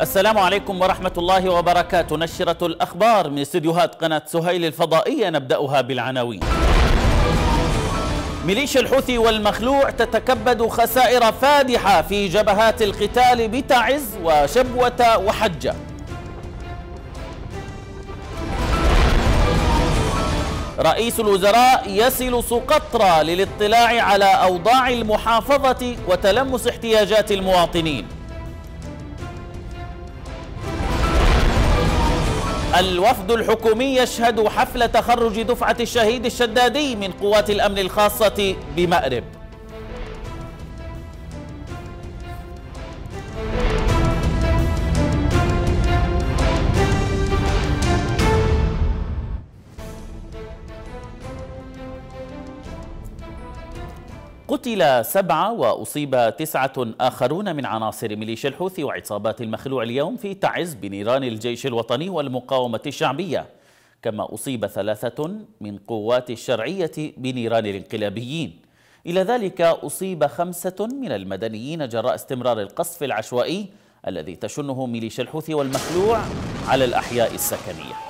السلام عليكم ورحمة الله وبركاته نشرة الأخبار من استديوهات قناة سهيل الفضائية نبدأها بالعناوين ميليشيا الحوثي والمخلوع تتكبد خسائر فادحة في جبهات القتال بتعز وشبوة وحجة رئيس الوزراء يصل سقطرى للاطلاع على أوضاع المحافظة وتلمس احتياجات المواطنين الوفد الحكومي يشهد حفل تخرج دفعة الشهيد الشدادي من قوات الأمن الخاصة بمأرب قتل سبعة وأصيب تسعة آخرون من عناصر ميليشيا الحوثي وعصابات المخلوع اليوم في تعز بنيران الجيش الوطني والمقاومة الشعبية كما أصيب ثلاثة من قوات الشرعية بنيران الانقلابيين إلى ذلك أصيب خمسة من المدنيين جراء استمرار القصف العشوائي الذي تشنه ميليشيا الحوثي والمخلوع على الأحياء السكنية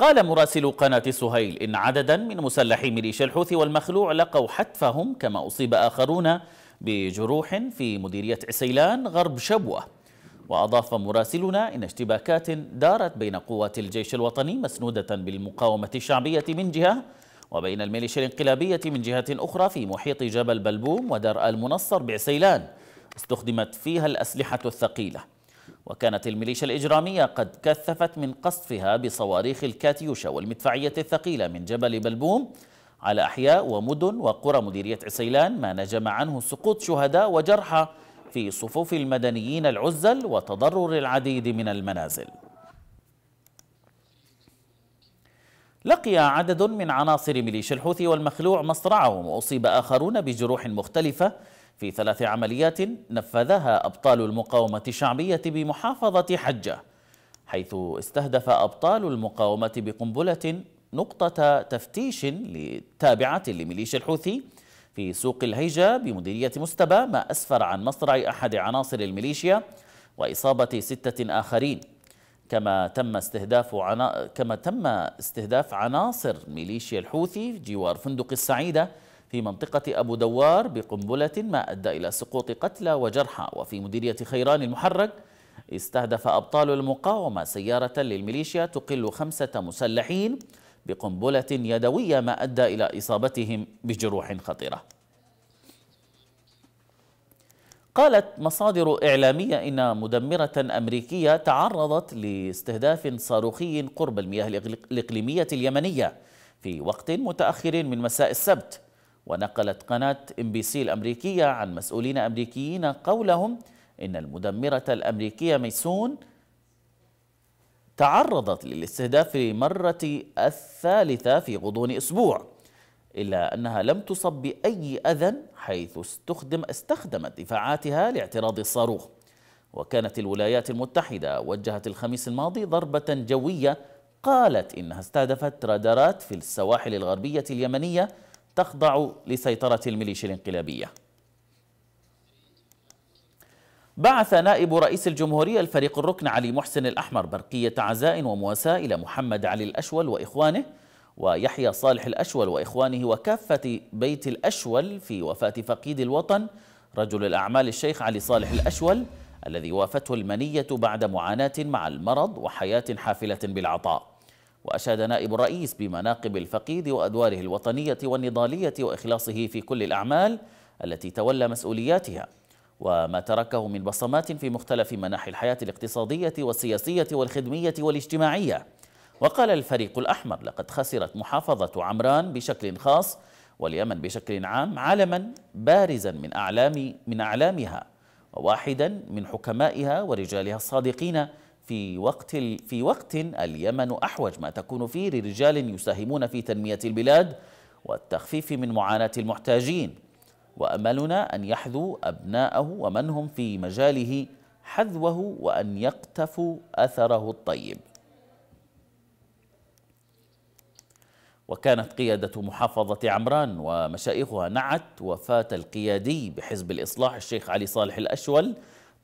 قال مراسل قناة سهيل إن عددا من مسلحي ميليشيا الحوثي والمخلوع لقوا حتفهم كما أصيب آخرون بجروح في مديرية عسيلان غرب شبوة وأضاف مراسلنا إن اشتباكات دارت بين قوات الجيش الوطني مسنودة بالمقاومة الشعبية من جهة وبين الميليشيا الانقلابية من جهة أخرى في محيط جبل بلبوم ودرء المنصر بعسيلان استخدمت فيها الأسلحة الثقيلة وكانت الميليشيا الإجرامية قد كثفت من قصفها بصواريخ الكاتيوشا والمدفعية الثقيلة من جبل بلبوم على أحياء ومدن وقرى مديرية عسيلان ما نجم عنه سقوط شهداء وجرحى في صفوف المدنيين العزل وتضرر العديد من المنازل لقي عدد من عناصر ميليشيا الحوثي والمخلوع مصرعهم وأصيب آخرون بجروح مختلفة في ثلاث عمليات نفذها أبطال المقاومة الشعبية بمحافظة حجة حيث استهدف أبطال المقاومة بقنبلة نقطة تفتيش تابعة لميليشيا الحوثي في سوق الهيجة بمديرية مستبى ما أسفر عن مصرع أحد عناصر الميليشيا وإصابة ستة آخرين كما تم استهداف عنا... كما تم استهداف عناصر ميليشيا الحوثي جوار فندق السعيده في منطقة أبو دوار بقنبلة ما أدى إلى سقوط قتلى وجرحى وفي مديرية خيران المحرق استهدف أبطال المقاومة سيارة للميليشيا تقل خمسة مسلحين بقنبلة يدوية ما أدى إلى إصابتهم بجروح خطيرة قالت مصادر إعلامية إن مدمرة أمريكية تعرضت لاستهداف صاروخي قرب المياه الإقليمية اليمنية في وقت متأخر من مساء السبت ونقلت قناة ام بي سي الأمريكية عن مسؤولين أمريكيين قولهم إن المدمرة الأمريكية ميسون تعرضت للاستهداف للمرة الثالثة في غضون أسبوع إلا أنها لم تصب بأي أذى حيث استخدم استخدمت دفاعاتها لاعتراض الصاروخ وكانت الولايات المتحدة وجهت الخميس الماضي ضربة جوية قالت إنها استهدفت رادارات في السواحل الغربية اليمنية تخضع لسيطرة الميليشيا الانقلابية بعث نائب رئيس الجمهورية الفريق الركن علي محسن الأحمر برقية عزاء ومواساة إلى محمد علي الأشول وإخوانه ويحيى صالح الأشول وإخوانه وكافة بيت الأشول في وفاة فقيد الوطن رجل الأعمال الشيخ علي صالح الأشول الذي وافته المنية بعد معاناة مع المرض وحياة حافلة بالعطاء وأشاد نائب الرئيس بمناقب الفقيد وأدواره الوطنية والنضالية وإخلاصه في كل الأعمال التي تولى مسؤولياتها وما تركه من بصمات في مختلف مناحي الحياة الاقتصادية والسياسية والخدمية والاجتماعية وقال الفريق الأحمر لقد خسرت محافظة عمران بشكل خاص واليمن بشكل عام عالما بارزا من أعلام من أعلامها وواحدا من حكمائها ورجالها الصادقين في وقت في وقت اليمن احوج ما تكون فيه لرجال يساهمون في تنميه البلاد والتخفيف من معاناه المحتاجين واملنا ان يحذو ابناءه ومن هم في مجاله حذوه وان يقتفوا اثره الطيب وكانت قيادة محافظة عمران ومشايخها نعت وفاة القيادي بحزب الإصلاح الشيخ علي صالح الأشول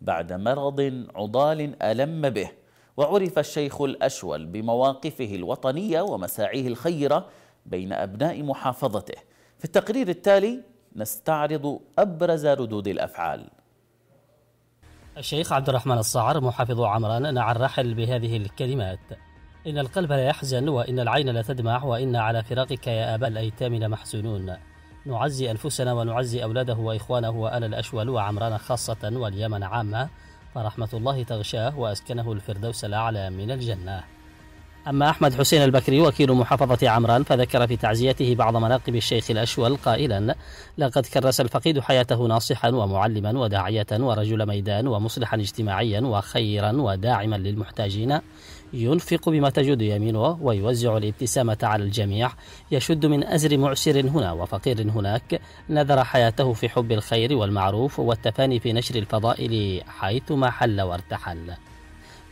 بعد مرض عضال ألم به وعرف الشيخ الأشول بمواقفه الوطنية ومساعيه الخيرة بين أبناء محافظته في التقرير التالي نستعرض أبرز ردود الأفعال الشيخ عبد الرحمن الصعر محافظ عمران نعى الرحل بهذه الكلمات إن القلب لا يحزن وإن العين لا تدمع وإن على فراقك يا أبا الأيتام لمحزونون نعزي أنفسنا ونعزي أولاده وإخوانه وآل الأشول وعمران خاصة واليمن عامة فرحمة الله تغشاه وأسكنه الفردوس الأعلى من الجنة أما أحمد حسين البكري وكيل محافظة عمران فذكر في تعزيته بعض مناقب الشيخ الأشول قائلا لقد كرس الفقيد حياته ناصحا ومعلما وداعية ورجل ميدان ومصلحا اجتماعيا وخيرا وداعما للمحتاجين ينفق بما تجد يمينه ويوزع الابتسامة على الجميع يشد من أزر معسر هنا وفقير هناك نذر حياته في حب الخير والمعروف والتفاني في نشر الفضائل حيثما حل وارتحل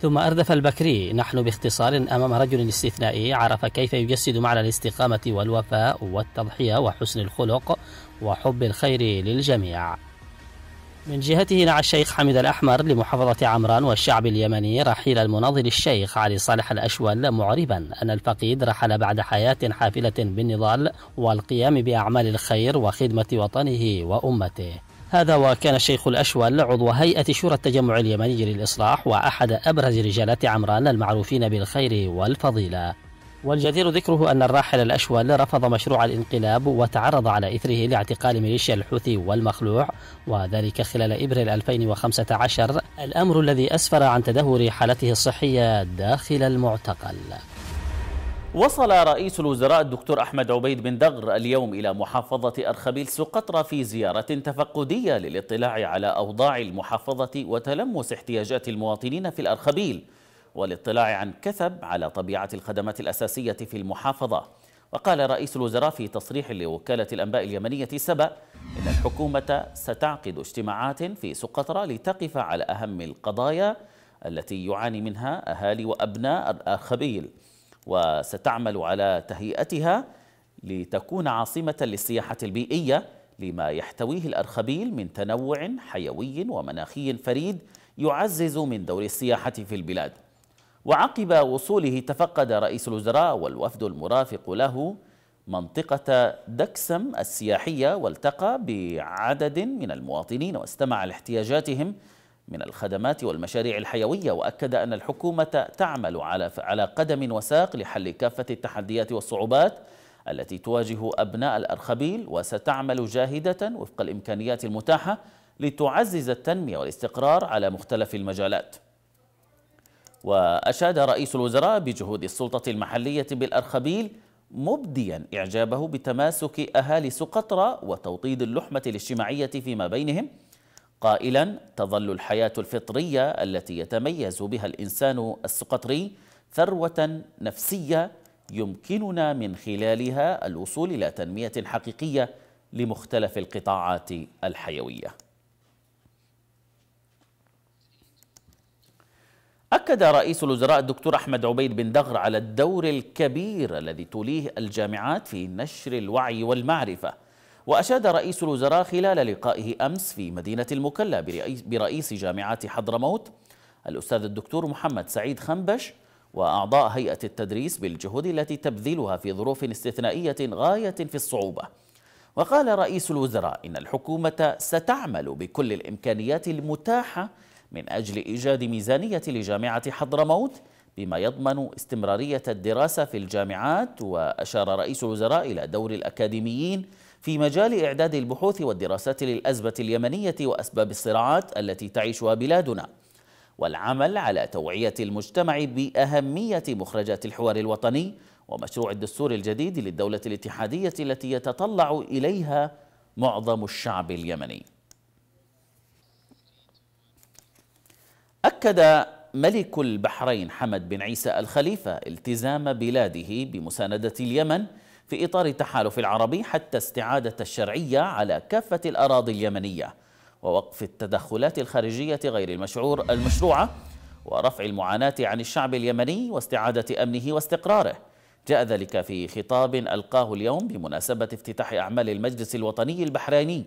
ثم أردف البكري نحن باختصار أمام رجل استثنائي عرف كيف يجسد معنى الاستقامة والوفاء والتضحية وحسن الخلق وحب الخير للجميع من جهته نعى الشيخ حمد الأحمر لمحافظة عمران والشعب اليمني رحيل المناضل الشيخ علي صالح الأشول معربا أن الفقيد رحل بعد حياة حافلة بالنضال والقيام بأعمال الخير وخدمة وطنه وأمته هذا وكان الشيخ الأشول عضو هيئة شورى التجمع اليمني للإصلاح وأحد أبرز رجالات عمران المعروفين بالخير والفضيلة والجدير ذكره أن الراحل الأشول رفض مشروع الانقلاب وتعرض على إثره لاعتقال ميليشيا الحوثي والمخلوع وذلك خلال إبريل 2015 الأمر الذي أسفر عن تدهور حالته الصحية داخل المعتقل وصل رئيس الوزراء الدكتور أحمد عبيد بن دغر اليوم إلى محافظة أرخبيل سقطرى في زيارة تفقدية للاطلاع على أوضاع المحافظة وتلمس احتياجات المواطنين في الأرخبيل والاطلاع عن كثب على طبيعة الخدمات الأساسية في المحافظة وقال رئيس الوزراء في تصريح لوكالة الأنباء اليمنية سبأ إن الحكومة ستعقد اجتماعات في سقطرى لتقف على أهم القضايا التي يعاني منها أهالي وأبناء الأرخبيل وستعمل على تهيئتها لتكون عاصمة للسياحة البيئية لما يحتويه الأرخبيل من تنوع حيوي ومناخي فريد يعزز من دور السياحة في البلاد وعقب وصوله تفقد رئيس الوزراء والوفد المرافق له منطقة دكسم السياحية والتقى بعدد من المواطنين واستمع لاحتياجاتهم من الخدمات والمشاريع الحيوية وأكد أن الحكومة تعمل على على قدم وساق لحل كافة التحديات والصعوبات التي تواجه أبناء الأرخبيل وستعمل جاهدة وفق الإمكانيات المتاحة لتعزز التنمية والاستقرار على مختلف المجالات وأشاد رئيس الوزراء بجهود السلطة المحلية بالأرخبيل مبديا إعجابه بتماسك أهالي سقطرى وتوطيد اللحمة الاجتماعية فيما بينهم قائلا تظل الحياة الفطرية التي يتميز بها الإنسان السقطري ثروة نفسية يمكننا من خلالها الوصول إلى تنمية حقيقية لمختلف القطاعات الحيوية أكد رئيس الوزراء الدكتور أحمد عبيد بن دغر على الدور الكبير الذي توليه الجامعات في نشر الوعي والمعرفة وأشاد رئيس الوزراء خلال لقائه أمس في مدينة المكلا برئيس جامعة حضرموت الأستاذ الدكتور محمد سعيد خنبش وأعضاء هيئة التدريس بالجهود التي تبذلها في ظروف استثنائية غاية في الصعوبة وقال رئيس الوزراء إن الحكومة ستعمل بكل الإمكانيات المتاحة من أجل إيجاد ميزانية لجامعة حضرموت بما يضمن استمرارية الدراسة في الجامعات وأشار رئيس الوزراء إلى دور الأكاديميين في مجال إعداد البحوث والدراسات للأزمة اليمنية وأسباب الصراعات التي تعيشها بلادنا والعمل على توعية المجتمع بأهمية مخرجات الحوار الوطني ومشروع الدستور الجديد للدولة الاتحادية التي يتطلع إليها معظم الشعب اليمني أكد ملك البحرين حمد بن عيسى الخليفة التزام بلاده بمساندة اليمن في إطار التحالف العربي حتى استعادة الشرعية على كافة الأراضي اليمنية ووقف التدخلات الخارجية غير المشعور المشروعة ورفع المعاناة عن الشعب اليمني واستعادة أمنه واستقراره جاء ذلك في خطاب ألقاه اليوم بمناسبة افتتاح أعمال المجلس الوطني البحريني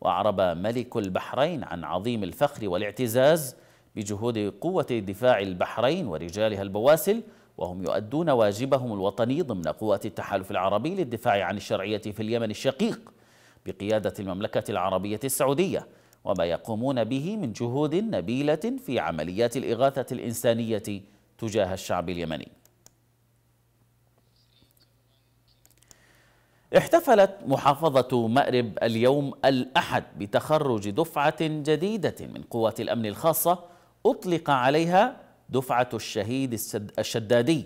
وأعرب ملك البحرين عن عظيم الفخر والاعتزاز بجهود قوة دفاع البحرين ورجالها البواسل وهم يؤدون واجبهم الوطني ضمن قوة التحالف العربي للدفاع عن الشرعية في اليمن الشقيق بقيادة المملكة العربية السعودية وما يقومون به من جهود نبيلة في عمليات الإغاثة الإنسانية تجاه الشعب اليمني احتفلت محافظة مأرب اليوم الأحد بتخرج دفعة جديدة من قوات الأمن الخاصة أطلق عليها دفعة الشهيد الشدادي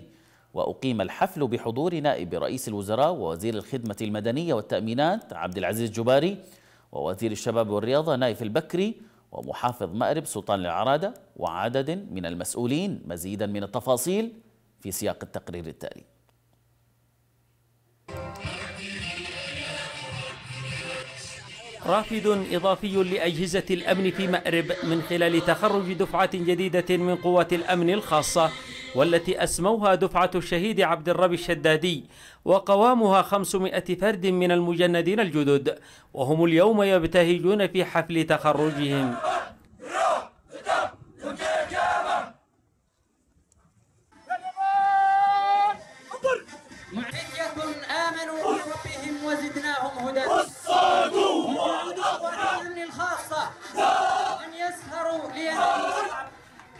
وأقيم الحفل بحضور نائب رئيس الوزراء ووزير الخدمة المدنية والتأمينات عبد العزيز الجباري ووزير الشباب والرياضة نايف البكري ومحافظ مأرب سلطان العرادة وعدد من المسؤولين مزيدا من التفاصيل في سياق التقرير التالي رافد إضافي لأجهزة الأمن في مأرب من خلال تخرج دفعة جديدة من قوات الأمن الخاصة والتي أسموها دفعة الشهيد عبد الرب الشدادي وقوامها 500 فرد من المجندين الجدد وهم اليوم يبتهجون في حفل تخرجهم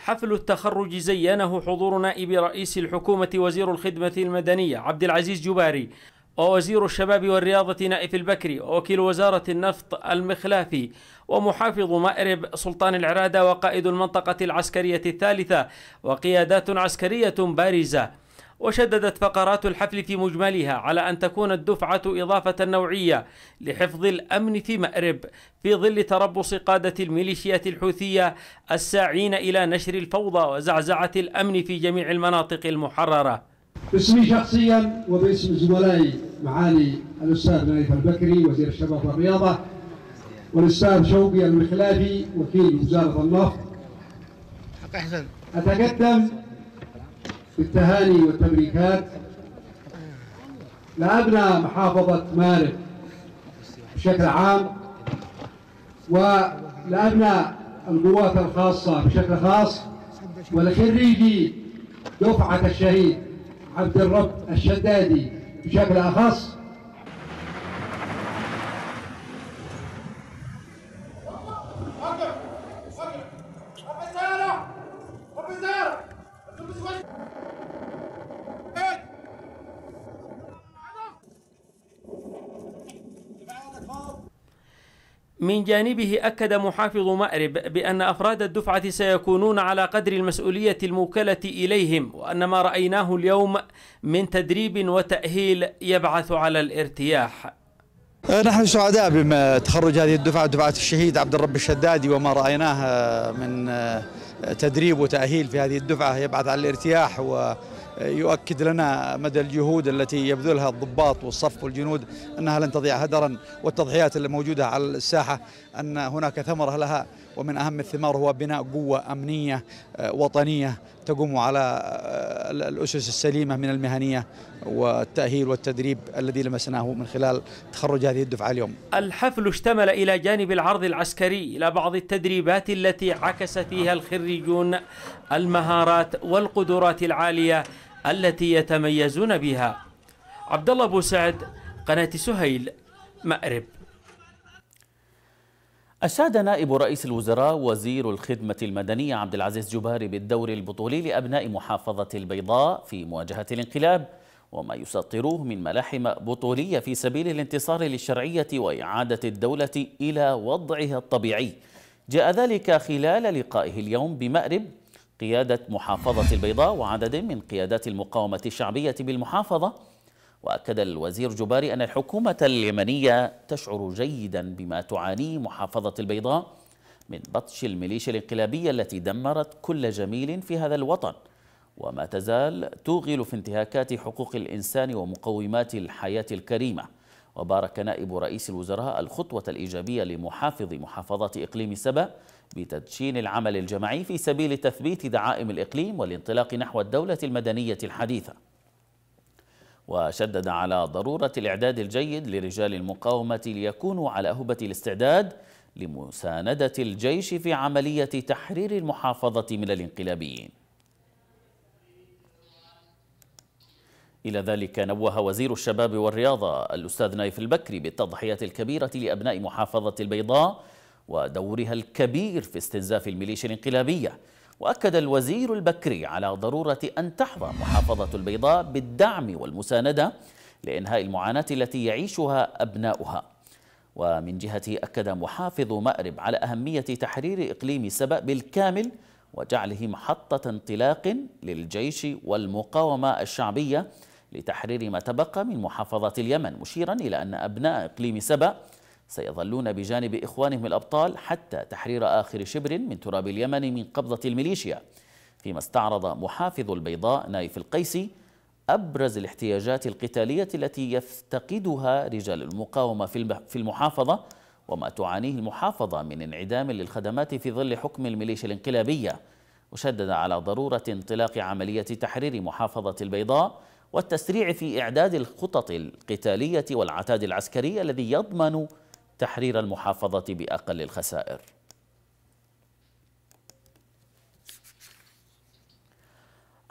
حفل التخرج زينه حضور نائب رئيس الحكومة وزير الخدمة المدنية عبد العزيز جباري ووزير الشباب والرياضة نائف البكري ووكيل وزارة النفط المخلافي ومحافظ مأرب سلطان العرادة وقائد المنطقة العسكرية الثالثة وقيادات عسكرية بارزة وشددت فقرات الحفل في مجملها على أن تكون الدفعة إضافة نوعية لحفظ الأمن في مأرب في ظل تربص قادة الميليشيات الحوثية الساعين إلى نشر الفوضى وزعزعة الأمن في جميع المناطق المحررة باسمي شخصيا وباسم زملائي معالي الأستاذ نايف البكري وزير الشباب والرياضة والأستاذ شوقي المخلافي وكيل وزارة النفط أتقدم بالتهاني والتبريكات لأبناء محافظة مارب بشكل عام ولأبناء القوات الخاصة بشكل خاص ولخريجي دفعة الشهيد عبد الرب الشدادي بشكل أخص من جانبه أكد محافظ مأرب بأن أفراد الدفعة سيكونون على قدر المسؤولية الموكلة إليهم وأن ما رأيناه اليوم من تدريب وتأهيل يبعث على الارتياح نحن سعداء بما تخرج هذه الدفعة دفعة الشهيد عبد الرب الشدادي وما رأيناه من تدريب وتأهيل في هذه الدفعة يبعث على الارتياح و يؤكد لنا مدى الجهود التي يبذلها الضباط والصف والجنود أنها لن تضيع هدرا والتضحيات الموجودة على الساحة أن هناك ثمرة لها ومن أهم الثمار هو بناء قوة أمنية آه، وطنية تقوم على آه، الأسس السليمة من المهنية والتأهيل والتدريب الذي لمسناه من خلال تخرج هذه الدفعة اليوم الحفل اشتمل إلى جانب العرض العسكري إلى بعض التدريبات التي عكس فيها الخريجون المهارات والقدرات العالية التي يتميزون بها عبد الله أبو سعد قناة سهيل مأرب أشاد نائب رئيس الوزراء وزير الخدمة المدنية عبد العزيز جباري بالدور البطولي لأبناء محافظة البيضاء في مواجهة الانقلاب وما يسطروه من ملاحم بطولية في سبيل الانتصار للشرعية وإعادة الدولة إلى وضعها الطبيعي جاء ذلك خلال لقائه اليوم بمأرب قيادة محافظة البيضاء وعدد من قيادات المقاومة الشعبية بالمحافظة وأكد الوزير جباري أن الحكومة اليمنية تشعر جيدا بما تعانيه محافظة البيضاء من بطش الميليشيا الانقلابية التي دمرت كل جميل في هذا الوطن وما تزال توغل في انتهاكات حقوق الإنسان ومقومات الحياة الكريمة وبارك نائب رئيس الوزراء الخطوة الإيجابية لمحافظ محافظة إقليم سبأ بتدشين العمل الجماعي في سبيل تثبيت دعائم الإقليم والانطلاق نحو الدولة المدنية الحديثة وشدد على ضرورة الإعداد الجيد لرجال المقاومة ليكونوا على أهبة الاستعداد لمساندة الجيش في عملية تحرير المحافظة من الانقلابيين إلى ذلك نوه وزير الشباب والرياضة الأستاذ نايف البكري بالتضحية الكبيرة لأبناء محافظة البيضاء ودورها الكبير في استنزاف الميليشيا الانقلابية وأكد الوزير البكري على ضرورة أن تحظى محافظة البيضاء بالدعم والمساندة لإنهاء المعاناة التي يعيشها أبناؤها ومن جهته أكد محافظ مأرب على أهمية تحرير إقليم سبأ بالكامل وجعله محطة انطلاق للجيش والمقاومة الشعبية لتحرير ما تبقى من محافظة اليمن مشيرا إلى أن أبناء إقليم سبأ سيظلون بجانب إخوانهم الأبطال حتى تحرير آخر شبر من تراب اليمن من قبضة الميليشيا فيما استعرض محافظ البيضاء نايف القيسي أبرز الاحتياجات القتالية التي يفتقدها رجال المقاومة في المحافظة وما تعانيه المحافظة من انعدام للخدمات في ظل حكم الميليشيا الانقلابية وشدد على ضرورة انطلاق عملية تحرير محافظة البيضاء والتسريع في إعداد الخطط القتالية والعتاد العسكري الذي يضمن تحرير المحافظة بأقل الخسائر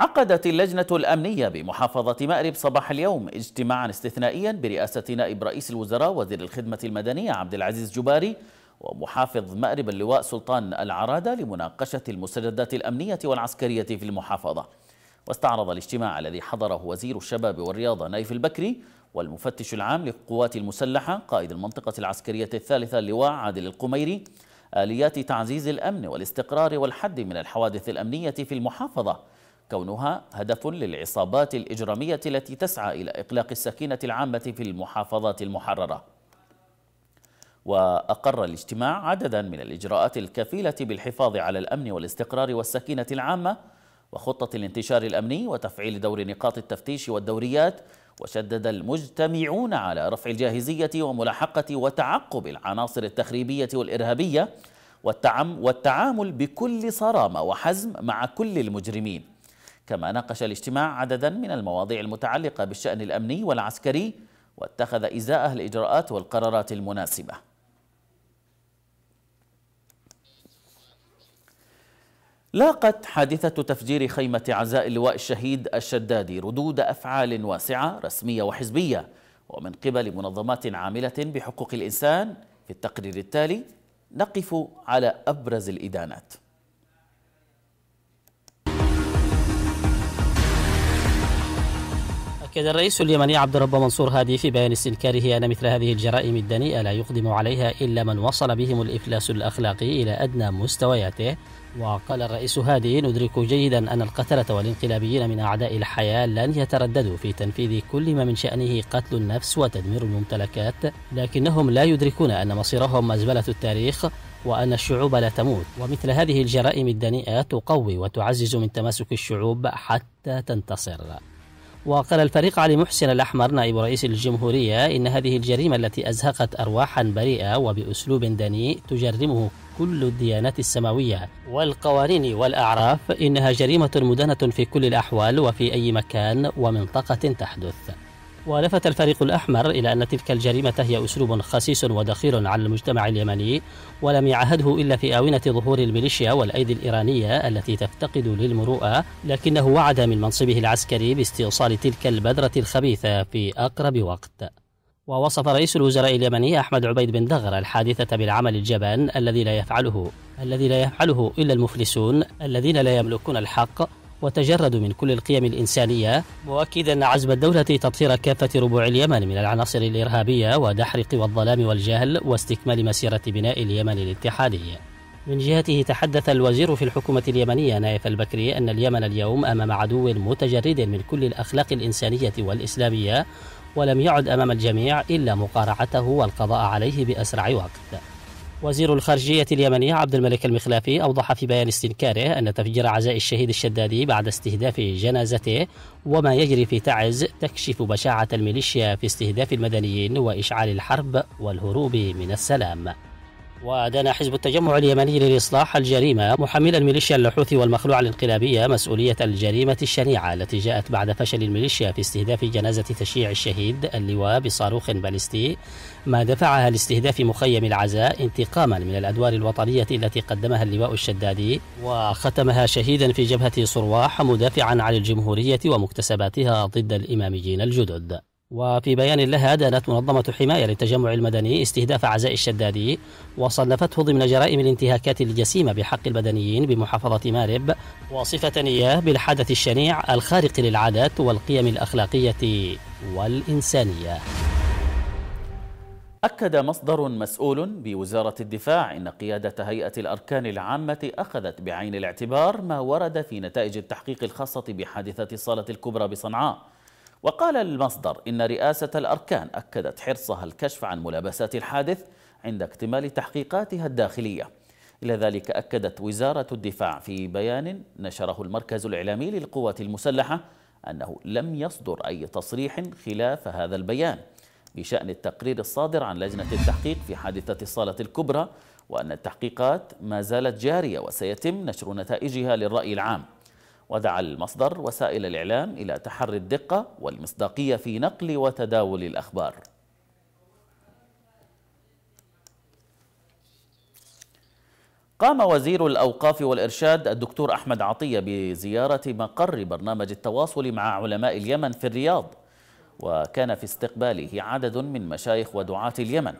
عقدت اللجنة الأمنية بمحافظة مأرب صباح اليوم اجتماعا استثنائيا برئاسة نائب رئيس الوزراء وزير الخدمة المدنية عبد العزيز جباري ومحافظ مأرب اللواء سلطان العرادة لمناقشة المستجدات الأمنية والعسكرية في المحافظة واستعرض الاجتماع الذي حضره وزير الشباب والرياضة نايف البكري والمفتش العام للقوات المسلحة قائد المنطقة العسكرية الثالثة اللواء عادل القميري آليات تعزيز الأمن والاستقرار والحد من الحوادث الأمنية في المحافظة كونها هدف للعصابات الإجرامية التي تسعى إلى إقلاق السكينة العامة في المحافظات المحررة وأقر الاجتماع عددا من الإجراءات الكفيلة بالحفاظ على الأمن والاستقرار والسكينة العامة وخطة الانتشار الأمني وتفعيل دور نقاط التفتيش والدوريات وشدد المجتمعون على رفع الجاهزية وملاحقة وتعقب العناصر التخريبية والإرهابية والتعام والتعامل بكل صرامة وحزم مع كل المجرمين كما ناقش الاجتماع عددا من المواضيع المتعلقة بالشأن الأمني والعسكري واتخذ إزاءه الإجراءات والقرارات المناسبة لاقت حادثة تفجير خيمة عزاء اللواء الشهيد الشدادي ردود أفعال واسعة رسمية وحزبية ومن قبل منظمات عاملة بحقوق الإنسان في التقرير التالي نقف على أبرز الإدانات أكد الرئيس اليمني عبد الرب منصور هادي في بيان استنكاره أن مثل هذه الجرائم الدنيئة لا يقدم عليها إلا من وصل بهم الإفلاس الأخلاقي إلى أدنى مستوياته وقال الرئيس هادي ندرك جيدا أن القتلة والانقلابيين من أعداء الحياة لن يترددوا في تنفيذ كل ما من شأنه قتل النفس وتدمير الممتلكات لكنهم لا يدركون أن مصيرهم مزبلة التاريخ وأن الشعوب لا تموت ومثل هذه الجرائم الدنيئة تقوي وتعزز من تماسك الشعوب حتى تنتصر وقال الفريق علي محسن الأحمر نائب رئيس الجمهورية إن هذه الجريمة التي أزهقت أرواحا بريئة وبأسلوب دنيء تجرمه كل الديانات السماوية والقوانين والأعراف إنها جريمة مدنة في كل الأحوال وفي أي مكان ومنطقة تحدث ولفت الفريق الأحمر إلى أن تلك الجريمة هي أسلوب خسيس ودخيل على المجتمع اليمني ولم يعهده إلا في آونة ظهور الميليشيا والأيدي الإيرانية التي تفتقد للمروءة لكنه وعد من منصبه العسكري باستئصال تلك البذرة الخبيثة في أقرب وقت ووصف رئيس الوزراء اليمني أحمد عبيد بن دغر الحادثة بالعمل الجبان الذي لا يفعله الذي لا يفعله إلا المفلسون الذين لا يملكون الحق وتجردوا من كل القيم الإنسانية مؤكدا عزم الدولة تطهير كافة ربوع اليمن من العناصر الإرهابية ودحر قوى الظلام والجهل واستكمال مسيرة بناء اليمن الاتحادي من جهته تحدث الوزير في الحكومة اليمنية نايف البكري أن اليمن اليوم أمام عدو متجرد من كل الأخلاق الإنسانية والإسلامية ولم يعد أمام الجميع إلا مقارعته والقضاء عليه بأسرع وقت وزير الخارجية اليمني عبد الملك المخلافي أوضح في بيان استنكاره أن تفجير عزاء الشهيد الشدادي بعد استهداف جنازته وما يجري في تعز تكشف بشاعة الميليشيا في استهداف المدنيين وإشعال الحرب والهروب من السلام ودان حزب التجمع اليمني للإصلاح الجريمة محملا ميليشيا اللحوثي والمخلوعة الانقلابية مسؤولية الجريمة الشنيعة التي جاءت بعد فشل الميليشيا في استهداف جنازة تشييع الشهيد اللواء بصاروخ باليستي ما دفعها لاستهداف مخيم العزاء انتقاما من الأدوار الوطنية التي قدمها اللواء الشدادي وختمها شهيدا في جبهة صرواح مدافعا عن الجمهورية ومكتسباتها ضد الإماميين الجدد وفي بيان لها دانت منظمة حماية للتجمع المدني استهداف عزاء الشدادي وصنفته ضمن جرائم الانتهاكات الجسيمة بحق المدنيين بمحافظة مارب وصفة إياه بالحدث الشنيع الخارق للعادات والقيم الأخلاقية والإنسانية أكد مصدر مسؤول بوزارة الدفاع أن قيادة هيئة الأركان العامة أخذت بعين الاعتبار ما ورد في نتائج التحقيق الخاصة بحادثة الصالة الكبرى بصنعاء وقال المصدر إن رئاسة الأركان أكدت حرصها الكشف عن ملابسات الحادث عند اكتمال تحقيقاتها الداخلية إلى ذلك أكدت وزارة الدفاع في بيان نشره المركز الإعلامي للقوات المسلحة أنه لم يصدر أي تصريح خلاف هذا البيان بشأن التقرير الصادر عن لجنة التحقيق في حادثة الصالة الكبرى وأن التحقيقات ما زالت جارية وسيتم نشر نتائجها للرأي العام ودعا المصدر وسائل الإعلام إلى تحري الدقة والمصداقية في نقل وتداول الأخبار قام وزير الأوقاف والإرشاد الدكتور أحمد عطية بزيارة مقر برنامج التواصل مع علماء اليمن في الرياض وكان في استقباله عدد من مشايخ ودعاة اليمن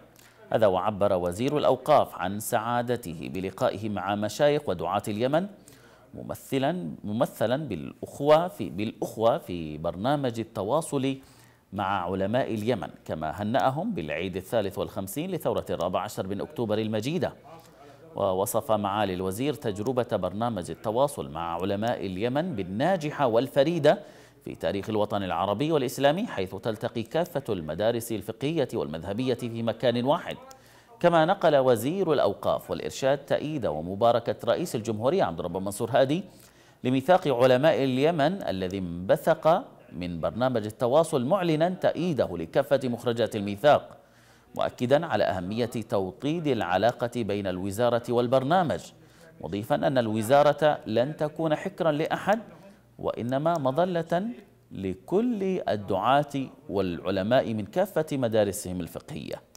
هذا وعبر وزير الأوقاف عن سعادته بلقائه مع مشايخ ودعاة اليمن ممثلا ممثلا بالأخوة في بالأخوة في برنامج التواصل مع علماء اليمن كما هنأهم بالعيد الثالث والخمسين لثورة الرابع عشر من أكتوبر المجيدة ووصف معالي الوزير تجربة برنامج التواصل مع علماء اليمن بالناجحة والفريدة في تاريخ الوطن العربي والإسلامي حيث تلتقي كافة المدارس الفقهية والمذهبية في مكان واحد كما نقل وزير الأوقاف والإرشاد تأييد ومباركة رئيس الجمهورية عبد الرب منصور هادي لميثاق علماء اليمن الذي انبثق من برنامج التواصل معلنا تأييده لكافة مخرجات الميثاق مؤكدا على أهمية توطيد العلاقة بين الوزارة والبرنامج مضيفا أن الوزارة لن تكون حكرا لأحد وإنما مظلة لكل الدعاة والعلماء من كافة مدارسهم الفقهيه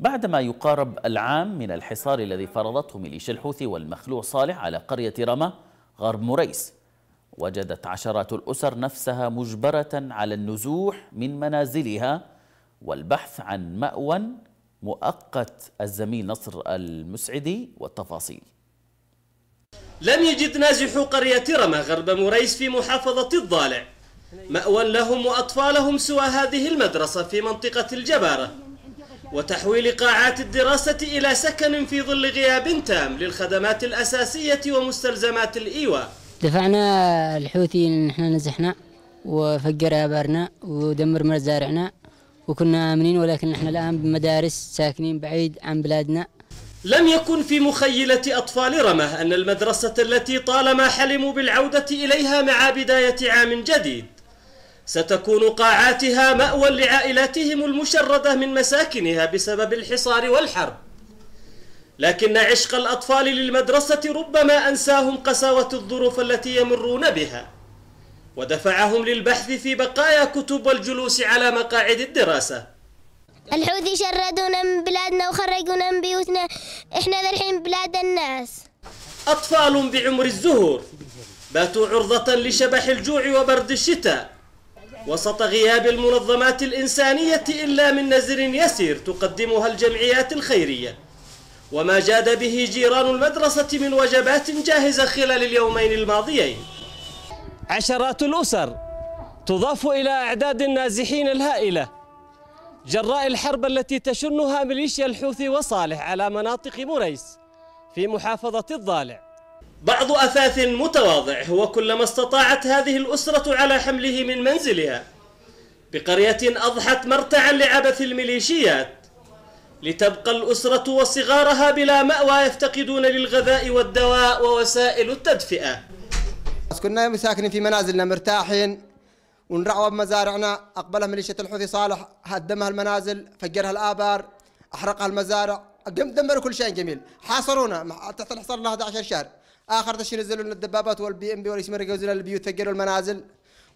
بعدما يقارب العام من الحصار الذي فرضته ميليشيا الحوثي والمخلوع صالح على قرية رما غرب مريس وجدت عشرات الأسر نفسها مجبرة على النزوح من منازلها والبحث عن مأوى مؤقت الزميل نصر المسعدي والتفاصيل لم يجد نازحو قرية رما غرب مريس في محافظة الضالع مأوى لهم وأطفالهم سوى هذه المدرسة في منطقة الجبارة وتحويل قاعات الدراسة إلى سكن في ظل غياب تام للخدمات الأساسية ومستلزمات الإيواء دفعنا الحوثي نحن نزحنا وفجر آبارنا ودمر مزارعنا وكنا آمنين ولكن نحن الآن بمدارس ساكنين بعيد عن بلادنا لم يكن في مخيلة أطفال رمه أن المدرسة التي طالما حلموا بالعودة إليها مع بداية عام جديد ستكون قاعاتها مأوى لعائلاتهم المشردة من مساكنها بسبب الحصار والحرب لكن عشق الأطفال للمدرسة ربما أنساهم قساوة الظروف التي يمرون بها ودفعهم للبحث في بقايا كتب والجلوس على مقاعد الدراسة الحوثي شردونا من بلادنا وخرجونا من بيوتنا احنا الحين بلاد الناس أطفال بعمر الزهور باتوا عرضة لشبح الجوع وبرد الشتاء وسط غياب المنظمات الإنسانية إلا من نزر يسير تقدمها الجمعيات الخيرية وما جاد به جيران المدرسة من وجبات جاهزة خلال اليومين الماضيين عشرات الأسر تضاف إلى أعداد النازحين الهائلة جراء الحرب التي تشنها ميليشيا الحوثي وصالح على مناطق مريس في محافظة الضالع بعض أثاث متواضع هو كلما استطاعت هذه الأسرة على حمله من منزلها بقرية أضحت مرتعا لعبث الميليشيات لتبقى الأسرة وصغارها بلا مأوى يفتقدون للغذاء والدواء ووسائل التدفئة كنا ساكنين في منازلنا مرتاحين ونرعوا بمزارعنا أقبلها ميليشيا الحوثي صالح هدمها المنازل فجرها الآبار أحرقها المزارع دمروا كل شيء جميل حاصرونا تحت الحصار لنا 11 شهر اخر تشي نزلوا لنا الدبابات والبي ام بي والاسمر وزلوا البيوت ثقلوا المنازل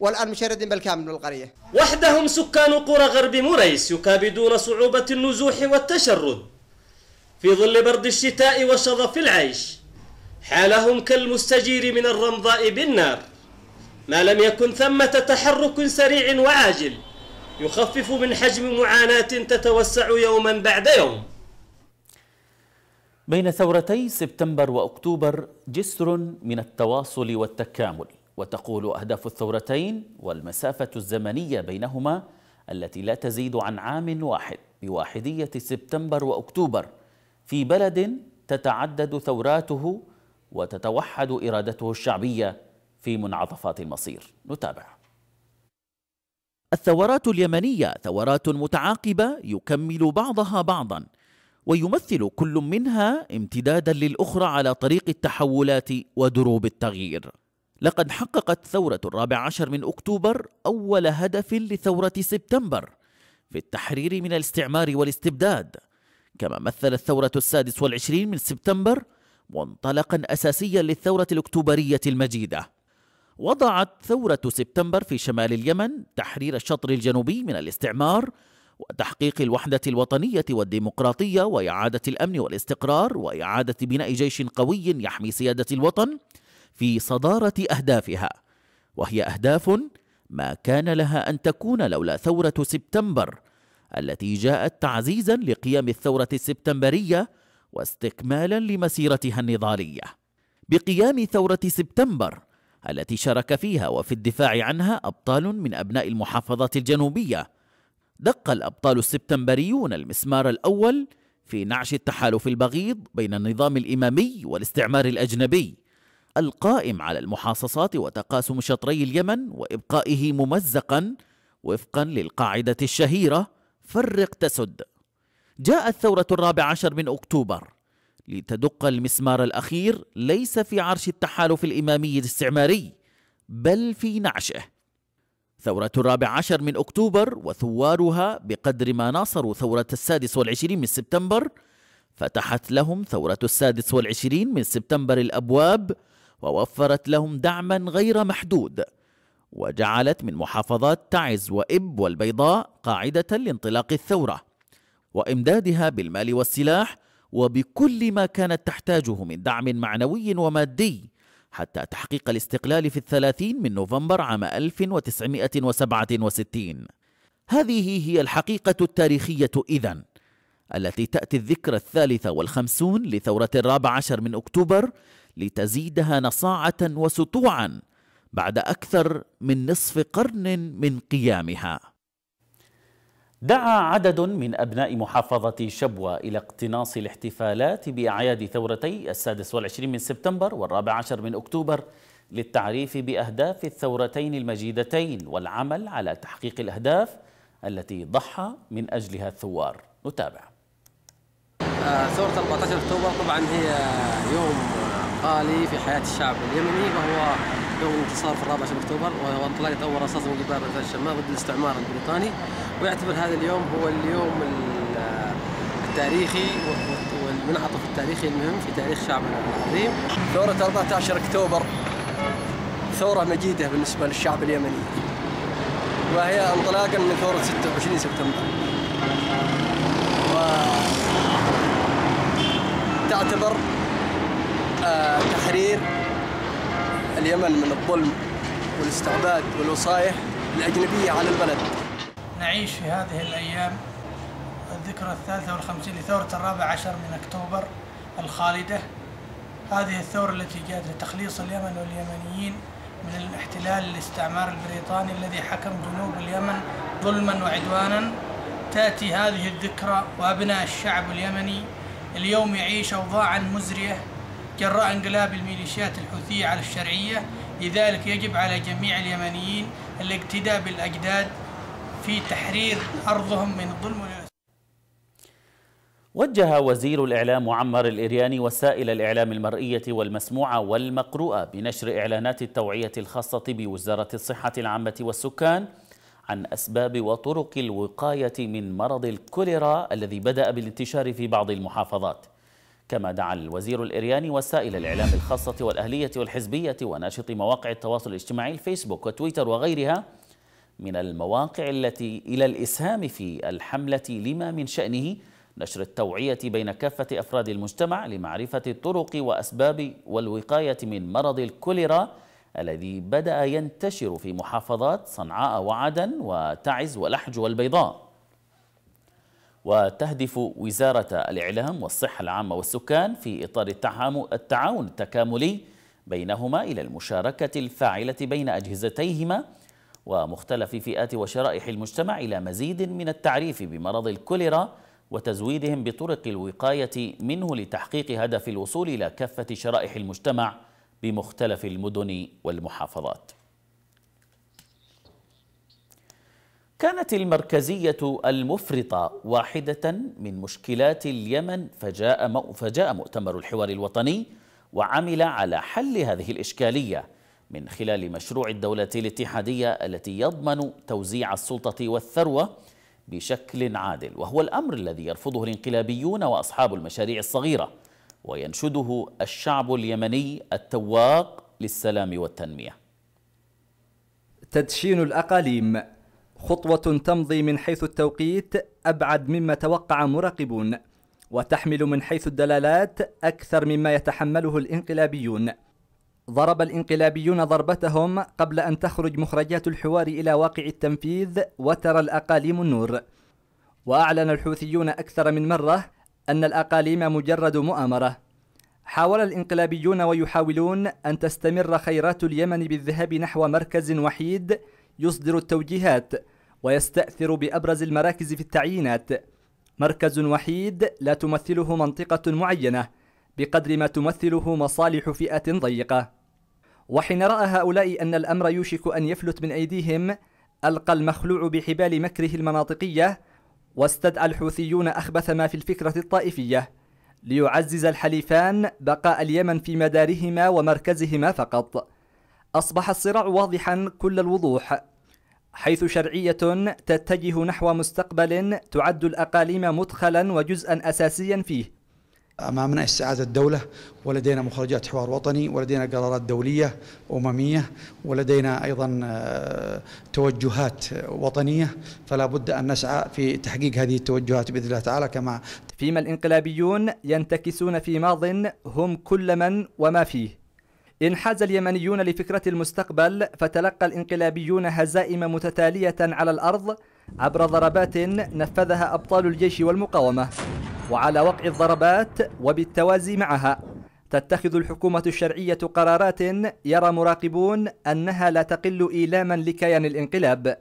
والان مشردين بالكامل من القريه. وحدهم سكان قرى غرب مريس يكابدون صعوبه النزوح والتشرد في ظل برد الشتاء وشظف العيش حالهم كالمستجير من الرمضاء بالنار ما لم يكن ثمة تحرك سريع وعاجل يخفف من حجم معاناة تتوسع يوما بعد يوم بين ثورتي سبتمبر واكتوبر جسر من التواصل والتكامل وتقول اهداف الثورتين والمسافه الزمنيه بينهما التي لا تزيد عن عام واحد بواحديه سبتمبر واكتوبر في بلد تتعدد ثوراته وتتوحد ارادته الشعبيه في منعطفات المصير نتابع الثورات اليمنيه ثورات متعاقبه يكمل بعضها بعضا ويمثل كل منها امتدادا للاخرى على طريق التحولات ودروب التغيير لقد حققت ثورة الرابع عشر من أكتوبر أول هدف لثورة سبتمبر في التحرير من الاستعمار والاستبداد كما مثلت ثورة السادس والعشرين من سبتمبر منطلقا أساسيا للثورة الأكتوبرية المجيدة وضعت ثورة سبتمبر في شمال اليمن تحرير الشطر الجنوبي من الاستعمار وتحقيق الوحدة الوطنية والديمقراطية وإعادة الأمن والاستقرار وإعادة بناء جيش قوي يحمي سيادة الوطن في صدارة أهدافها وهي أهداف ما كان لها أن تكون لولا ثورة سبتمبر التي جاءت تعزيزا لقيام الثورة السبتمبرية واستكمالا لمسيرتها النضالية بقيام ثورة سبتمبر التي شارك فيها وفي الدفاع عنها أبطال من أبناء المحافظات الجنوبية دق الأبطال السبتمبريون المسمار الأول في نعش التحالف البغيض بين النظام الإمامي والاستعمار الأجنبي القائم على المحاصصات وتقاسم شطري اليمن وإبقائه ممزقا وفقا للقاعدة الشهيرة فرق تسد جاءت ثورة الرابع عشر من أكتوبر لتدق المسمار الأخير ليس في عرش التحالف الإمامي الاستعماري بل في نعشه ثورة الرابع عشر من أكتوبر وثوارها بقدر ما ناصروا ثورة السادس والعشرين من سبتمبر فتحت لهم ثورة السادس والعشرين من سبتمبر الأبواب ووفرت لهم دعما غير محدود وجعلت من محافظات تعز وإب والبيضاء قاعدة لانطلاق الثورة وإمدادها بالمال والسلاح وبكل ما كانت تحتاجه من دعم معنوي ومادي حتى تحقيق الاستقلال في الثلاثين من نوفمبر عام 1967 هذه هي الحقيقة التاريخية إذا التي تأتي الذكرى الثالثة والخمسون لثورة الرابع عشر من أكتوبر لتزيدها نصاعة وسطوعا بعد أكثر من نصف قرن من قيامها دعا عدد من أبناء محافظة شبوة إلى اقتناص الاحتفالات بأعياد ثورتي السادس والعشرين من سبتمبر والرابع عشر من أكتوبر للتعريف بأهداف الثورتين المجيدتين والعمل على تحقيق الأهداف التي ضحى من أجلها الثوار نتابع ثورة 14 أكتوبر طبعا هي يوم قالي في حياة الشعب اليمني وهو يوم انتصار في 14 اكتوبر وانطلقت اول رصاصه من قبال رجال الشمال ضد الاستعمار البريطاني ويعتبر هذا اليوم هو اليوم التاريخي والمنعطف التاريخي المهم في تاريخ شعبنا العظيم. ثوره 14 اكتوبر ثوره مجيده بالنسبه للشعب اليمني. وهي انطلاقا من ثوره 26 سبتمبر. وتعتبر آه، تحرير اليمن من الظلم والاستعباد والوصايح الأجنبية على البلد نعيش في هذه الأيام الذكرى الثالثة والخمسين لثورة الرابع عشر من أكتوبر الخالدة هذه الثورة التي جاءت لتخليص اليمن واليمنيين من الاحتلال الاستعمار البريطاني الذي حكم جنوب اليمن ظلما وعدوانا تأتي هذه الذكرى وأبناء الشعب اليمني اليوم يعيش أوضاعا مزرية جراء انقلاب الميليشيات الحوثية على الشرعية لذلك يجب على جميع اليمنيين الاقتداء بالأجداد في تحرير أرضهم من الظلم وجه وزير الإعلام معمر الإرياني وسائل الإعلام المرئية والمسموعة والمقروءة بنشر إعلانات التوعية الخاصة بوزارة الصحة العامة والسكان عن أسباب وطرق الوقاية من مرض الكوليرا الذي بدأ بالانتشار في بعض المحافظات كما دعا الوزير الإرياني وسائل الإعلام الخاصة والأهلية والحزبية وناشطي مواقع التواصل الاجتماعي الفيسبوك وتويتر وغيرها من المواقع التي إلى الإسهام في الحملة لما من شأنه نشر التوعية بين كافة أفراد المجتمع لمعرفة الطرق وأسباب والوقاية من مرض الكوليرا الذي بدأ ينتشر في محافظات صنعاء وعدن وتعز ولحج والبيضاء وتهدف وزارة الإعلام والصحة العامة والسكان في إطار التعاون التكاملي بينهما إلى المشاركة الفاعلة بين أجهزتيهما ومختلف فئات وشرائح المجتمع إلى مزيد من التعريف بمرض الكوليرا وتزويدهم بطرق الوقاية منه لتحقيق هدف الوصول إلى كافة شرائح المجتمع بمختلف المدن والمحافظات كانت المركزية المفرطة واحدة من مشكلات اليمن فجاء, فجاء مؤتمر الحوار الوطني وعمل على حل هذه الإشكالية من خلال مشروع الدولة الاتحادية التي يضمن توزيع السلطة والثروة بشكل عادل وهو الأمر الذي يرفضه الانقلابيون وأصحاب المشاريع الصغيرة وينشده الشعب اليمني التواق للسلام والتنمية تدشين الأقاليم خطوة تمضي من حيث التوقيت أبعد مما توقع مراقبون وتحمل من حيث الدلالات أكثر مما يتحمله الانقلابيون ضرب الانقلابيون ضربتهم قبل أن تخرج مخرجات الحوار إلى واقع التنفيذ وترى الأقاليم النور وأعلن الحوثيون أكثر من مرة أن الأقاليم مجرد مؤامرة حاول الانقلابيون ويحاولون أن تستمر خيرات اليمن بالذهاب نحو مركز وحيد يصدر التوجيهات ويستأثر بأبرز المراكز في التعيينات مركز وحيد لا تمثله منطقة معينة بقدر ما تمثله مصالح فئة ضيقة وحين رأى هؤلاء أن الأمر يوشك أن يفلت من أيديهم ألقى المخلوع بحبال مكره المناطقية واستدعى الحوثيون أخبث ما في الفكرة الطائفية ليعزز الحليفان بقاء اليمن في مدارهما ومركزهما فقط أصبح الصراع واضحا كل الوضوح حيث شرعية تتجه نحو مستقبل تعد الأقاليم مدخلا وجزءا أساسيا فيه أمامنا استعادة الدولة ولدينا مخرجات حوار وطني ولدينا قرارات دولية أممية ولدينا أيضا آه، توجهات وطنية فلا بد أن نسعى في تحقيق هذه التوجهات بإذن الله تعالى كما فيما الإنقلابيون ينتكسون في ماض هم كل من وما فيه انحاز اليمنيون لفكرة المستقبل فتلقى الانقلابيون هزائم متتالية على الأرض عبر ضربات نفذها أبطال الجيش والمقاومة وعلى وقع الضربات وبالتوازي معها تتخذ الحكومة الشرعية قرارات يرى مراقبون أنها لا تقل إيلاما لكيان الانقلاب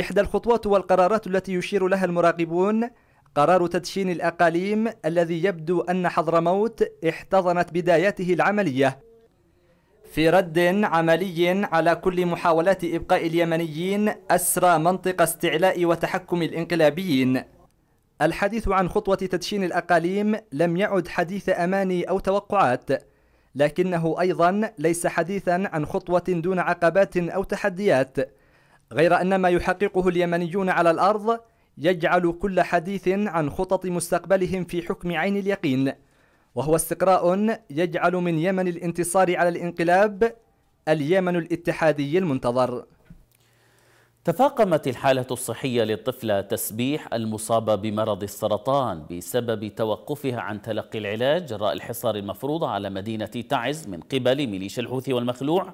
إحدى الخطوات والقرارات التي يشير لها المراقبون قرار تدشين الأقاليم الذي يبدو أن حضرموت احتضنت بداياته العملية في رد عملي على كل محاولات إبقاء اليمنيين أسرى منطقة استعلاء وتحكم الإنقلابيين الحديث عن خطوة تدشين الأقاليم لم يعد حديث أماني أو توقعات لكنه أيضا ليس حديثا عن خطوة دون عقبات أو تحديات غير أن ما يحققه اليمنيون على الأرض يجعل كل حديث عن خطط مستقبلهم في حكم عين اليقين وهو استقراء يجعل من يمن الانتصار على الانقلاب اليمن الاتحادي المنتظر تفاقمت الحالة الصحية للطفلة تسبيح المصابة بمرض السرطان بسبب توقفها عن تلقي العلاج جراء الحصار المفروض على مدينة تعز من قبل ميليشيا الحوثي والمخلوع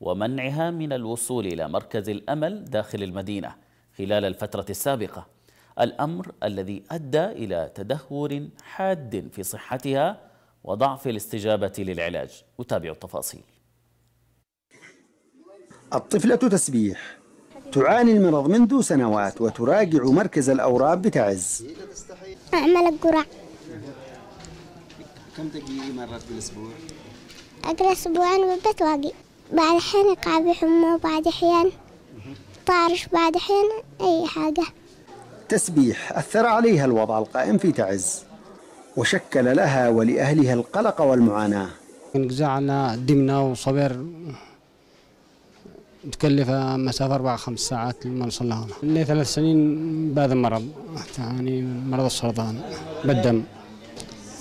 ومنعها من الوصول إلى مركز الأمل داخل المدينة خلال الفترة السابقة الأمر الذي أدى إلى تدهور حاد في صحتها وضعف الاستجابة للعلاج أتابع التفاصيل الطفلة تسبيح تعاني المرض منذ سنوات وتراجع مركز الأوراب بتعز أعمل القرع كم تجي مرات بالأسبوع؟ أقرأ أسبوعين واقي بعد حين أقع بحمى وبعد حين طارش بعد حين أي حاجة التسبيح أثر عليها الوضع القائم في تعز وشكل لها ولأهلها القلق والمعاناة انقزعنا دمنا وصبر تكلف مسافة أربع خمس ساعات لما نصل هنا لي ثلاث سنين بعد المرض يعني مرض السرطان بالدم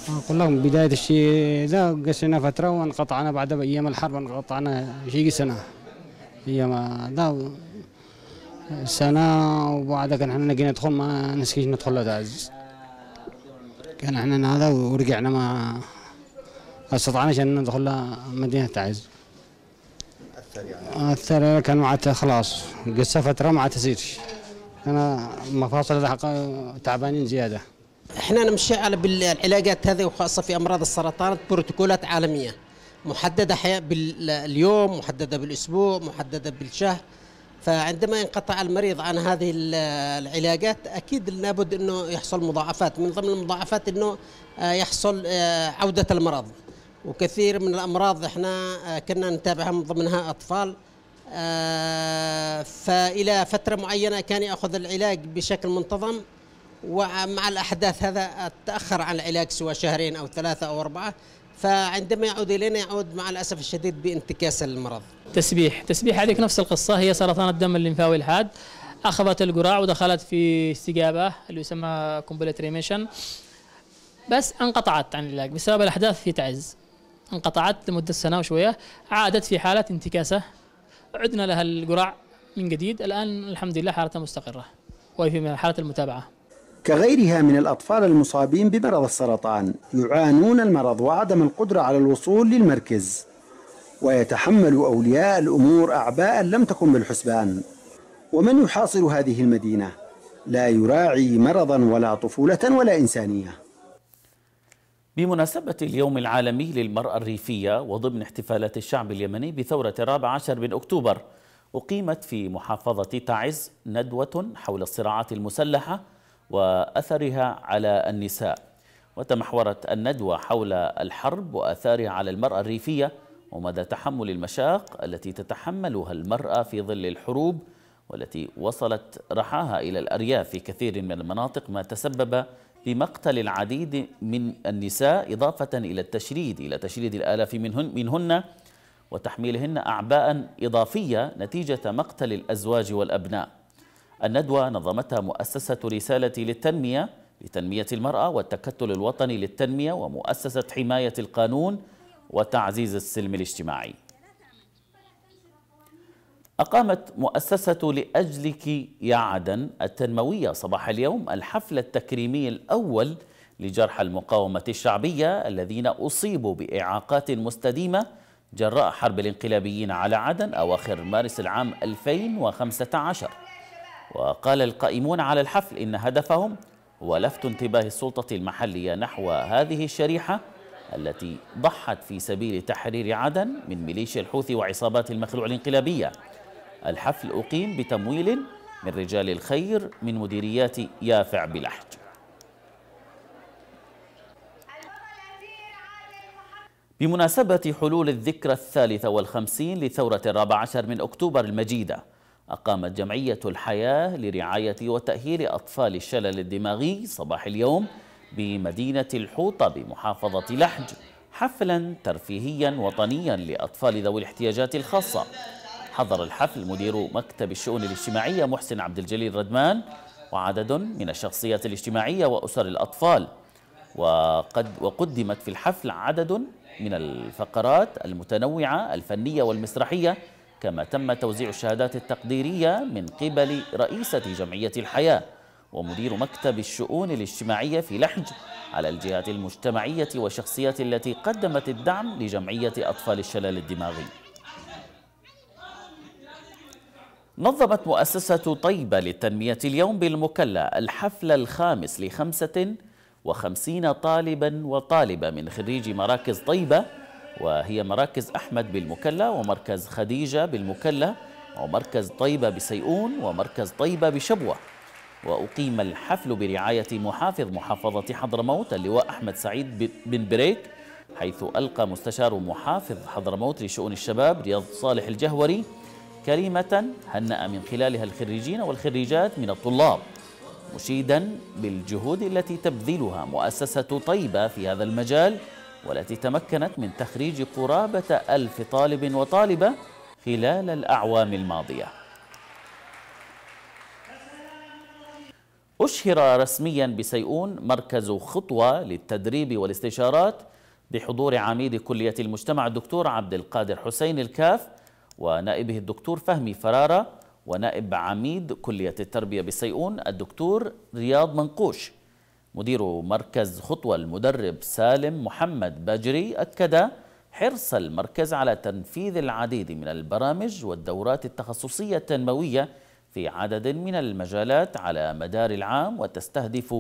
أقول لهم بداية الشيء ذا قسنا فترة وانقطعنا بعد أيام الحرب انقطعنا شيء قسنا أيام ذا سنة وبعدها كان احنا نجي ندخل ما نسكيش ندخل لتعز كان احنا هذا ورجعنا ما استطعناش ان ندخل مدينة تعز اثر يعني. كان معناتها خلاص قصة فترة ما عاد انا مفاصل تعبانين زيادة احنا نمشي على بالعلاجات هذه وخاصة في امراض السرطان بروتوكولات عالمية محددة حياه باليوم محددة بالاسبوع محددة بالشهر فعندما ينقطع المريض عن هذه العلاجات اكيد لابد انه يحصل مضاعفات من ضمن المضاعفات انه آه، يحصل آه، عوده المرض وكثير من الامراض احنا آه، كنا نتابعها من ضمنها اطفال فالى فتره معينه كان ياخذ العلاج بشكل منتظم ومع الاحداث هذا تاخر عن العلاج سوى شهرين او ثلاثه او اربعه فعندما يعود الينا يعود مع الاسف الشديد بانتكاس المرض. تسبيح، تسبيح هذيك نفس القصه هي سرطان الدم الليمفاوي الحاد اخذت القراع ودخلت في استجابه اللي يسمى كومبليت ريميشن بس انقطعت عن العلاج بسبب الاحداث في تعز انقطعت لمده سنه وشويه عادت في حاله انتكاسه عدنا لها القرع من جديد الان الحمد لله حالتها مستقره وهي في حاله المتابعه كغيرها من الأطفال المصابين بمرض السرطان يعانون المرض وعدم القدرة على الوصول للمركز ويتحمل أولياء الأمور أعباء لم تكن بالحسبان ومن يحاصر هذه المدينة لا يراعي مرضا ولا طفولة ولا إنسانية بمناسبة اليوم العالمي للمرأة الريفية وضمن احتفالات الشعب اليمني بثورة الرابع عشر من أكتوبر أقيمت في محافظة تعز ندوة حول الصراعات المسلحة وأثرها على النساء وتمحورت الندوة حول الحرب وآثارها على المرأة الريفية ومدى تحمل المشاق التي تتحملها المرأة في ظل الحروب والتي وصلت رحاها إلى الأرياف في كثير من المناطق ما تسبب بمقتل العديد من النساء إضافة إلى التشريد إلى تشريد الآلاف منهن, منهن وتحميلهن أعباء إضافية نتيجة مقتل الأزواج والأبناء الندوة نظمتها مؤسسة رسالة للتنمية لتنمية المرأة والتكتل الوطني للتنمية ومؤسسة حماية القانون وتعزيز السلم الاجتماعي أقامت مؤسسة لأجلك يا عدن التنموية صباح اليوم الحفل التكريمي الأول لجرحى المقاومة الشعبية الذين أصيبوا بإعاقات مستديمة جراء حرب الانقلابيين على عدن أواخر مارس العام 2015 وقال القائمون على الحفل إن هدفهم هو لفت انتباه السلطة المحلية نحو هذه الشريحة التي ضحت في سبيل تحرير عدن من ميليشيا الحوثي وعصابات المخلوع الانقلابية الحفل أقيم بتمويل من رجال الخير من مديريات يافع بلحج بمناسبة حلول الذكرى الثالثة والخمسين لثورة الرابع عشر من أكتوبر المجيدة أقامت جمعية الحياة لرعاية وتأهيل أطفال الشلل الدماغي صباح اليوم بمدينة الحوطة بمحافظة لحج حفلا ترفيهيا وطنيا لأطفال ذوي الاحتياجات الخاصة حضر الحفل مدير مكتب الشؤون الاجتماعية محسن عبد الجليل ردمان وعدد من الشخصيات الاجتماعية وأسر الأطفال وقد وقدمت في الحفل عدد من الفقرات المتنوعة الفنية والمسرحية كما تم توزيع الشهادات التقديرية من قبل رئيسة جمعية الحياة ومدير مكتب الشؤون الاجتماعية في لحج على الجهات المجتمعية والشخصيات التي قدمت الدعم لجمعية أطفال الشلل الدماغي نظمت مؤسسة طيبة للتنمية اليوم بالمكلا الحفل الخامس لخمسة وخمسين طالبا وطالبة من خريج مراكز طيبة وهي مراكز أحمد بالمكلا ومركز خديجة بالمكلا ومركز طيبة بسيئون ومركز طيبة بشبوة وأقيم الحفل برعاية محافظ محافظة حضرموت اللواء أحمد سعيد بن بريك حيث ألقى مستشار محافظ حضرموت لشؤون الشباب رياض صالح الجهوري كلمة هنأ من خلالها الخريجين والخريجات من الطلاب مشيدا بالجهود التي تبذلها مؤسسة طيبة في هذا المجال والتي تمكنت من تخريج قرابة ألف طالب وطالبة خلال الأعوام الماضية أشهر رسميا بسيئون مركز خطوة للتدريب والاستشارات بحضور عميد كلية المجتمع الدكتور عبد القادر حسين الكاف ونائبه الدكتور فهمي فرارة ونائب عميد كلية التربية بسيئون الدكتور رياض منقوش مدير مركز خطوة المدرب سالم محمد باجري أكد حرص المركز على تنفيذ العديد من البرامج والدورات التخصصية التنموية في عدد من المجالات على مدار العام وتستهدف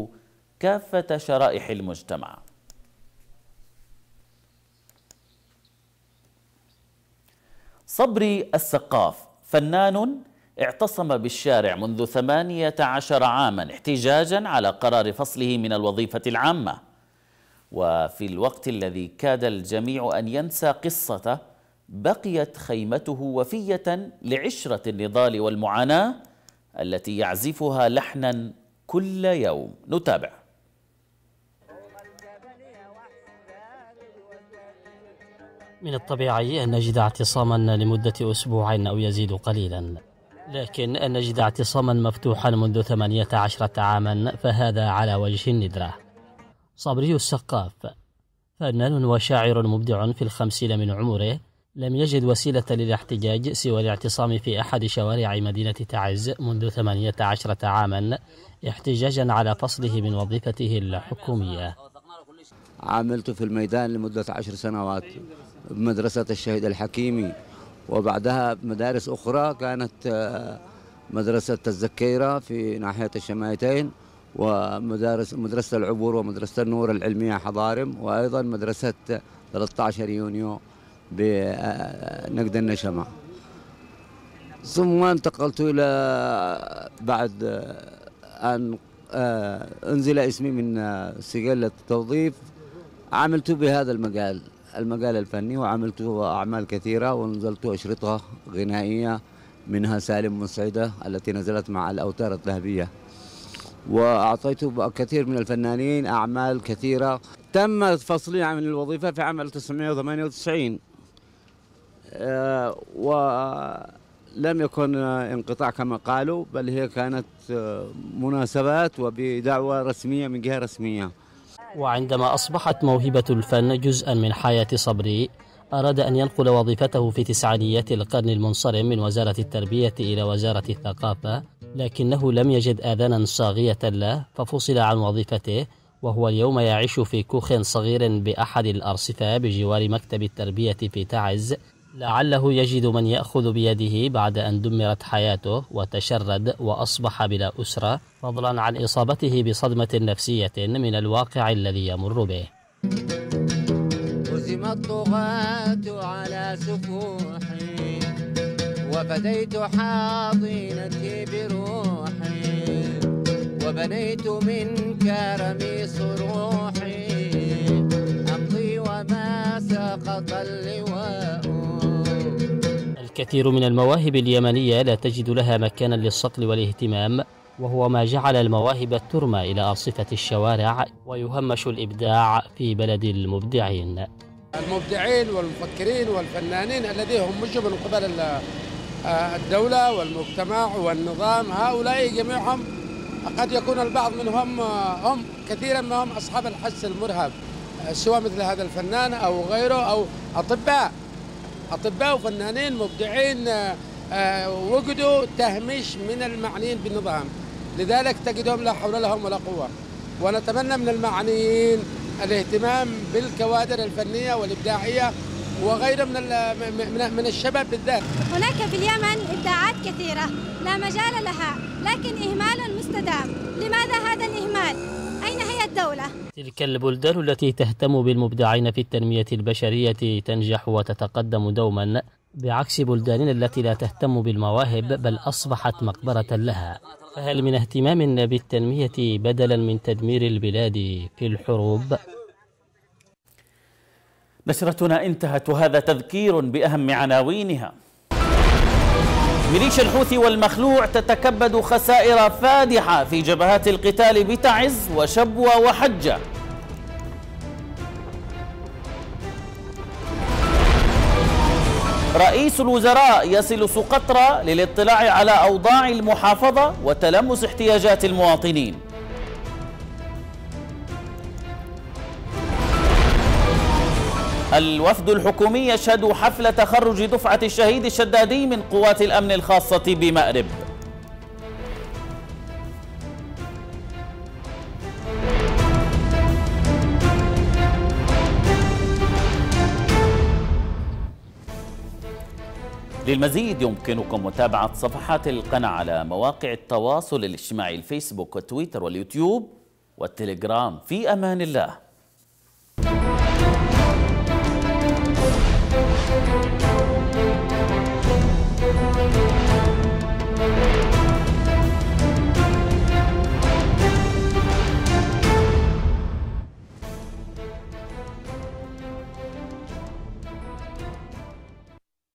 كافة شرائح المجتمع صبري السقاف فنان اعتصم بالشارع منذ 18 عاما احتجاجا على قرار فصله من الوظيفة العامة وفي الوقت الذي كاد الجميع أن ينسى قصته بقيت خيمته وفية لعشرة النضال والمعاناة التي يعزفها لحنا كل يوم نتابع من الطبيعي أن نجد اعتصاما لمدة أسبوع أو يزيد قليلا لكن أن نجد اعتصاما مفتوحا منذ 18 عاما فهذا على وجه الندرة صبري السقاف فنان وشاعر مبدع في الخمسين من عمره لم يجد وسيلة للاحتجاج سوى الاعتصام في أحد شوارع مدينة تعز منذ 18 عاما احتجاجا على فصله من وظيفته الحكومية عملت في الميدان لمدة عشر سنوات بمدرسة الشهيد الحكيمي وبعدها مدارس أخرى كانت آه، مدرسة الزكيرة في ناحية الشمايتين ومدارس مدرسة العبور ومدرسة النور العلمية حضارم وأيضا مدرسة 13 يونيو بنقد آه، النشمة ثم انتقلت إلى بعد آه، أن أنزل اسمي من سجل التوظيف عملت بهذا المجال المجال الفني وعملت أعمال كثيرة ونزلت أشرطة غنائية منها سالم مسعدة التي نزلت مع الأوتار الذهبية وأعطيت كثير من الفنانين أعمال كثيرة تم فصلي عن الوظيفة في عام 1998 آه، ولم يكن انقطاع كما قالوا بل هي كانت مناسبات وبدعوة رسمية من جهة رسمية وعندما أصبحت موهبة الفن جزءا من حياة صبري أراد أن ينقل وظيفته في تسعينيات القرن المنصرم من وزارة التربية إلى وزارة الثقافة لكنه لم يجد آذانا صاغية له ففصل عن وظيفته وهو اليوم يعيش في كوخ صغير بأحد الأرصفة بجوار مكتب التربية في تعز لعله يجد من يأخذ بيده بعد أن دمرت حياته وتشرد وأصبح بلا أسرة فضلا عن إصابته بصدمة نفسية من الواقع الذي يمر به هزم الطغاة على سفوحي وفديت حاضنتي بروحي وبنيت من كرمي صروحي أمضي وما سقط اللواء الكثير من المواهب اليمنية لا تجد لها مكانا للسطل والاهتمام وهو ما جعل المواهب ترمى إلى أرصفة الشوارع ويهمش الإبداع في بلد المبدعين المبدعين والمفكرين والفنانين الذين هم مش من قبل الدولة والمجتمع والنظام هؤلاء جميعهم قد يكون البعض منهم هم كثيرا ما هم أصحاب الحس المرهب سواء مثل هذا الفنان أو غيره أو أطباء أطباء وفنانين مبدعين آه، آه، وجدوا تهميش من المعنيين بالنظام لذلك تجدهم لا حول لهم ولا قوة ونتمنى من المعنيين الاهتمام بالكوادر الفنية والإبداعية وغيره من من الشباب بالذات. هناك في اليمن ابداعات كثيره لا مجال لها، لكن اهمال مستدام، لماذا هذا الاهمال؟ أين هي الدولة؟ تلك البلدان التي تهتم بالمبدعين في التنمية البشرية تنجح وتتقدم دوما بعكس بلداننا التي لا تهتم بالمواهب بل أصبحت مقبرة لها فهل من اهتمام بالتنمية بدلا من تدمير البلاد في الحروب؟ نشرتنا انتهت وهذا تذكير بأهم عناوينها ميليشيا الحوثي والمخلوع تتكبد خسائر فادحة في جبهات القتال بتعز وشبوة وحجة رئيس الوزراء يصل سقطرى للاطلاع على أوضاع المحافظة وتلمس احتياجات المواطنين الوفد الحكومي يشهد حفل تخرج دفعة الشهيد الشدادي من قوات الأمن الخاصة بمأرب للمزيد يمكنكم متابعة صفحات القناة على مواقع التواصل الاجتماعي الفيسبوك والتويتر واليوتيوب والتليجرام في أمان الله